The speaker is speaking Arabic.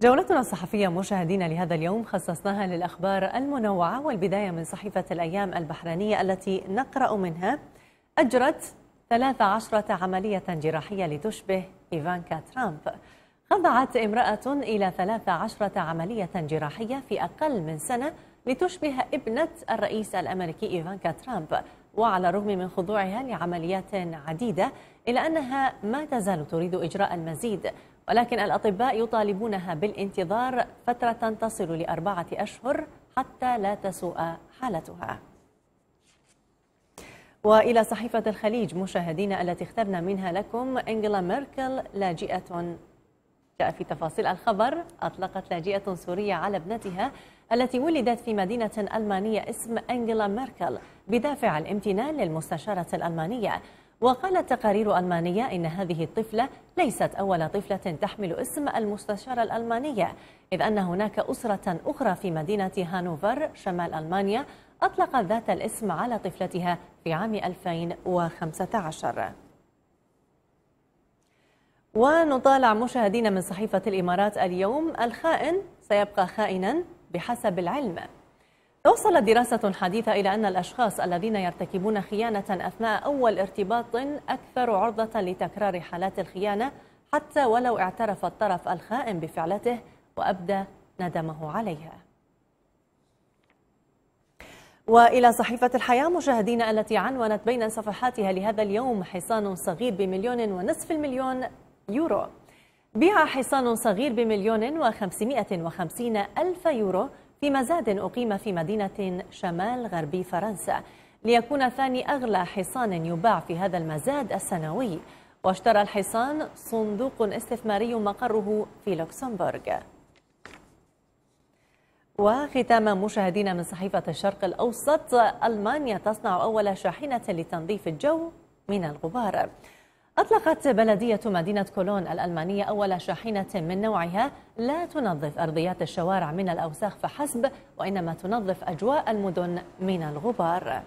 جولتنا الصحفية مشاهدينا لهذا اليوم خصصناها للأخبار المنوعة والبداية من صحيفة الأيام البحرينية التي نقرأ منها أجرت 13 عملية جراحية لتشبه إيفانكا ترامب خضعت امرأة إلى 13 عملية جراحية في أقل من سنة لتشبه ابنة الرئيس الأمريكي إيفانكا ترامب وعلى الرغم من خضوعها لعمليات عديدة إلا أنها ما تزال تريد إجراء المزيد ولكن الأطباء يطالبونها بالانتظار فترة تصل لأربعة أشهر حتى لا تسوء حالتها وإلى صحيفة الخليج مشاهدينا التي اخترنا منها لكم إنجلا ميركل لاجئة جاء في تفاصيل الخبر أطلقت لاجئة سورية على ابنتها التي ولدت في مدينة ألمانية اسم أنجلا ميركل بدافع الامتنان للمستشارة الألمانية وقالت تقارير ألمانية إن هذه الطفلة ليست أول طفلة تحمل اسم المستشارة الألمانية إذ أن هناك أسرة أخرى في مدينة هانوفر شمال ألمانيا أطلقت ذات الاسم على طفلتها في عام 2015 ونطالع مشاهدينا من صحيفة الإمارات اليوم الخائن سيبقى خائنا بحسب العلم توصلت دراسة حديثة إلى أن الأشخاص الذين يرتكبون خيانة أثناء أول ارتباط أكثر عرضة لتكرار حالات الخيانة حتى ولو اعترف الطرف الخائن بفعلته وأبدى ندمه عليها وإلى صحيفة الحياة مشاهدينا التي عنونت بين صفحاتها لهذا اليوم حصان صغير بمليون ونصف المليون يورو بيع حصان صغير بمليون وخمسمائة وخمسين ألف يورو في مزاد أقيم في مدينة شمال غربي فرنسا ليكون ثاني أغلى حصان يباع في هذا المزاد السنوي واشترى الحصان صندوق استثماري مقره في لوكسمبورغ وختاما مشاهدينا من صحيفة الشرق الأوسط ألمانيا تصنع أول شاحنة لتنظيف الجو من الغبار أطلقت بلدية مدينة كولون الألمانية أول شاحنة من نوعها لا تنظف أرضيات الشوارع من الأوساخ فحسب وإنما تنظف أجواء المدن من الغبار